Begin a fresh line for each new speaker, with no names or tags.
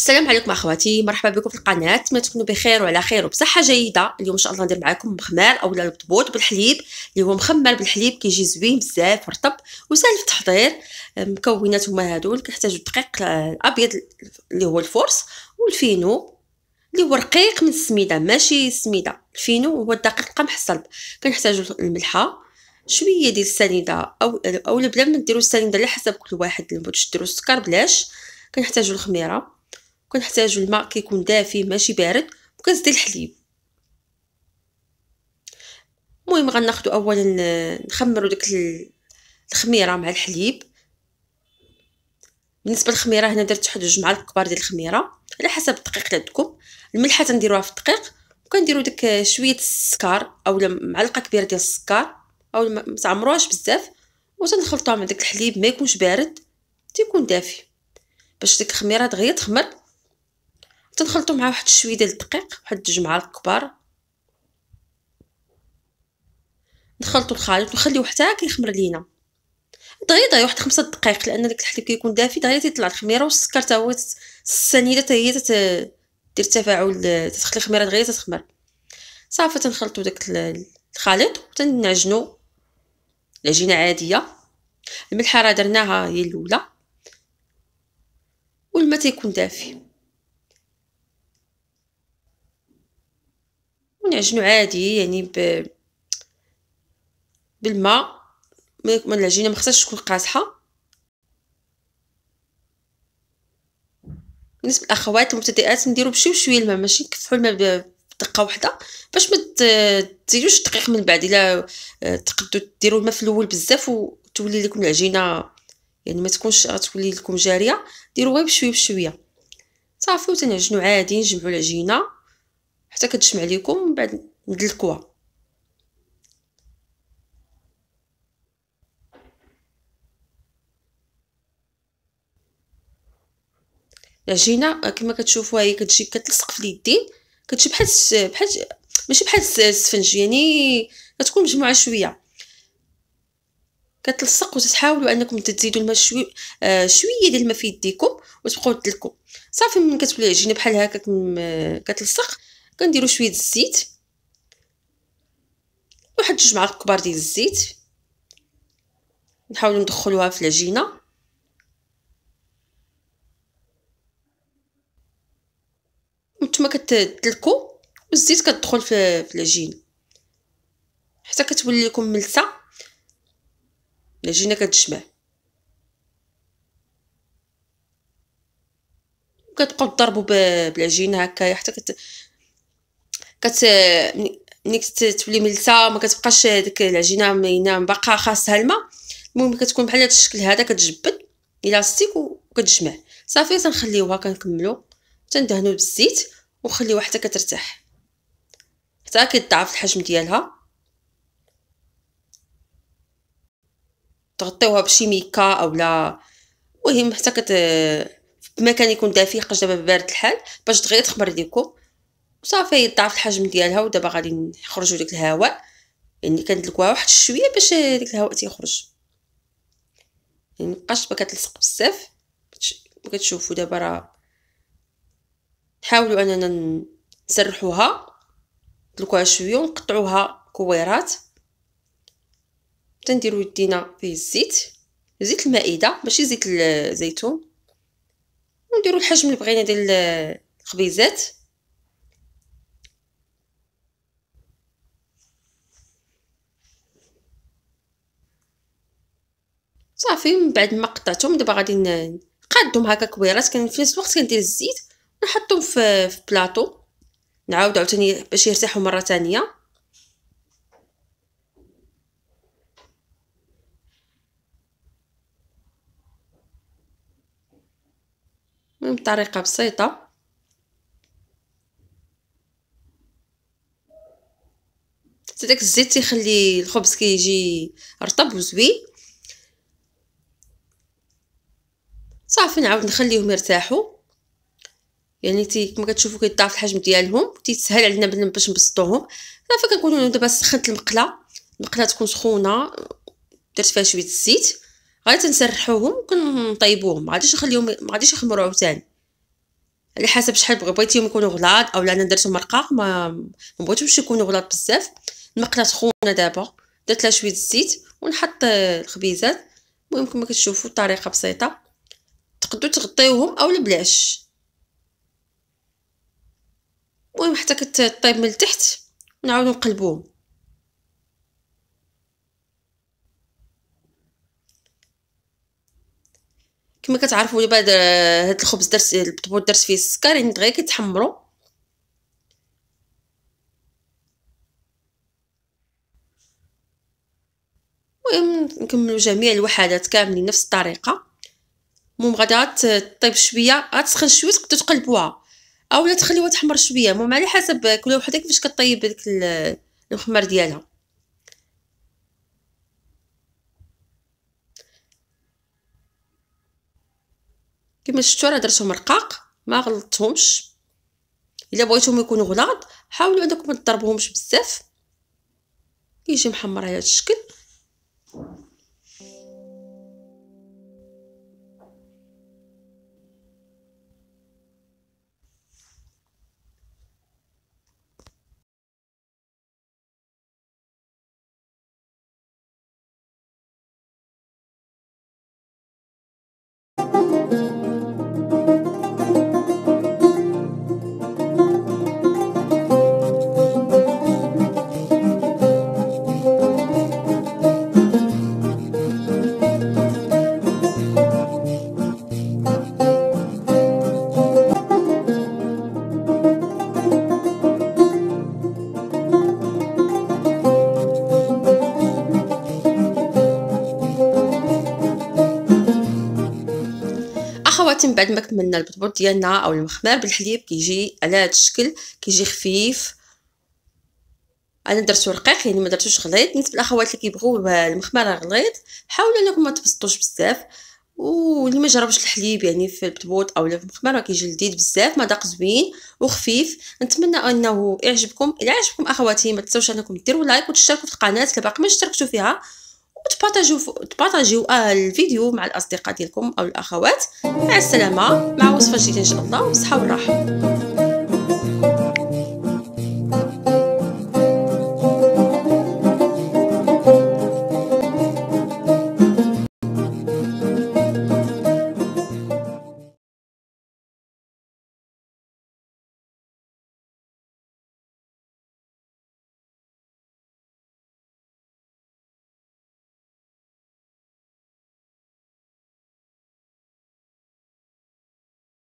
السلام عليكم اخواتي مرحبا بكم في القناه نتمنى تكونوا بخير وعلى خير وبصحه جيده اليوم ان شاء الله ندير معكم مخمال اولا البطبوط بالحليب اللي هو مخمل بالحليب كيجي زوين بزاف ورطب وسهل في التحضير مكونات هما هادول كنحتاجوا الدقيق الابيض اللي هو الفورس والفينو اللي هو رقيق من السميده ماشي السميده الفينو هو الدقيق القمح الصلب كنحتاجوا الملحه شويه ديال السنيده او اولا بلا ما ديروا السنيده على حسب كل واحد اللي بغيتو السكر بلاش كنحتاجوا الخميره كنحتاجو الماء كيكون دافي ماشي بارد وكنزيد الحليب المهم غناخدو اولا نخمرو داك الخميره مع الحليب بالنسبه للخميره هنا درت واحد جوج معالق كبار ديال الخميره على حسب الدقيق اللي عندكم الملحه تنديروها في الدقيق وكنديروا داك شويه السكر اولا معلقه كبيره ديال السكر او ما تعمروهاش بزاف وتنخلطوها مع داك الحليب ما يكونش بارد تيكون دافي باش ديك الخميره دغيا تخمر تنخلطو مع واحد شويه ديال الدقيق واحد جوج معالق كبار نخلطو الخليط ونخليوه حتى كيخمر لينا دغيا دغيا واحد خمسة دقائق لان داك الحليب كيكون دافي دغيا تيطلع الخميره والسكر حتى هو السنيده حتى هي تدير تفاعل تتخلي الخميره دغيا تتخمر صافي تنخلطو داك الخليط وتنعجنو العجينه عاديه الملحه راه درناها هي الاولى والماء تيكون دافي نعجنو عادي يعني ب بالماء ما العجينه ما خصهاش تكون قاصحه بالنسبه للاخوات المبتدئات نديرو بشوي بشوي الماء ماشي نكفحو الماء بدقه واحده باش ما تزيدوش الدقيق من بعد الا آه، تقدو ديرو الماء في الاول بزاف وتولي لكم العجينه يعني ما تكونش غتولي لكم جاريه ديرو غير بشوي بشويه صافي وتنعجنو عادي نجمعو العجينه حتى كتشمع ليكم من بعد ندلكوها العجينه كما كتشوفوا هي كتجي كتلصق في اليدين كتجي بحال بحال ماشي بحال السفنج يعني كتكون مجموعه شويه كتلصق وتتحاولوا انكم تزيدوا الماء شوي آه شويه ديال الماء في يديكم وتبقاو تدلكوا صافي من كتولي العجينه بحال هكاك كتلصق كنديروا شويه الزيت واحد جوج معالق كبار ديال الزيت نحاول ندخلوها في العجينه نتوما كتدلكوا والزيت كتدخل في العجينه حتى كتولي لكم ملسه العجينه كتجمع كتبقاو تضربوا بالعجينه هكايا حتى كت كت ملي كتولي ملسه ما كتبقاش ديك العجينه ماينه باقا خاصها الماء المهم كتكون بحال هذا الشكل هذا كتجبد الاستيك وكتجمع صافي تنخليوها كنكملو تندهنو بالزيت وخليوها حتى كترتاح حتى كيتضاعف الحجم ديالها تغطيوها بشي ميكا اولا المهم حتى كت في مكان يكون دافي حقاش دابا بارد الحال باش دغيا تخمر ليكم وصافي ضعف الحجم ديالها ودابا غادي نخرجوا داك الهواء يعني كندلكوها واحد الشويه باش داك الهواء تيخرج يعني مابقاش كتلصق بزاف كتشوفوا دابا راه نحاولوا اننا نسرحوها ندلكوها شويه ونقطعوها كويرات تنديروا يدينا فيه الزيت زيت المائده ماشي زيت الزيتون ونديروا الحجم اللي بغينا ديال الخبيزات صافي من بعد ما قطعتهم دابا غادي نقادهم هكا كويرات كان في نفس الوقت كندير الزيت نحطهم في في بلاطو نعاود عاوتاني باش يرتاحوا مره ثانيه من طريقه بسيطه حتى داك الزيت تيخلي الخبز كيجي رطب وزوين صافي نعاود نخليهم يرتاحوا يعني تي كما كتشوفوا كيضاعف الحجم ديالهم تيتسهل علينا باش نبسطوهم صافي كنكونوا دابا سخنت المقله المقله تكون سخونه درت فيها شويه الزيت غادي تنسرحوهم وكنطيبوهم ما غاديش نخليهم ما غاديش يخمروا عاوتاني على حسب شحال بغيتيهم يكونوا غلاط اولا انا درتهم رقاق ما ما بغيتهمش يكونوا غلاط بزاف المقله سخونه دابا درت لها شويه الزيت ونحط الخبيزات المهم كما كتشوفوا الطريقه بسيطه تقدروا تغطيوهم او البلاش المهم حتى كتطيب من التحت نعاودو نقلبوهم كما كتعرفوا دابا هاد الخبز درت البطبوط درت فيه السكر يعني دغيا كيتحمروا المهم نكملوا جميع الوحدات كاملين نفس الطريقه المهم غادا آه، طيب شويه غتسخن شويه تقدر تقلبوها اولا تخليوها تحمر شويه المهم على حسب كل وحده كيفاش كطيب داك الخمر آه، ديالها كما شفتوا راه درتهم رقاق ما غلطتهمش الا بغيتهم يكونوا غلاض حاولوا انكم ما تضربوهمش بزاف كيجي محمر على هذا الشكل بعد ما كملنا البطبوط ديالنا او المخمار بالحليب كيجي على هذا الشكل كيجي خفيف انا درتو رقيق يعني ما درتوش غليظ بالنسبه للاخوات اللي كيبغوا المخمار غليظ حاولوا انكم ما تبسطوش بزاف واللي ما جربش الحليب يعني في البطبوط اولا في المخمر راه كيجي لذيذ بزاف مذاق زوين وخفيف نتمنى انه يعجبكم الى عجبكم اخواتي ما تنساوش انكم ديروا لايك وتشتركوا في القناه اللي باقي ما اشتركتوا فيها وتبارطاجيو تبارطاجيو آه، الفيديو مع الاصدقاء ديالكم او الاخوات مع السلامه مع وصفه جديده ان شاء الله وصحه وراحه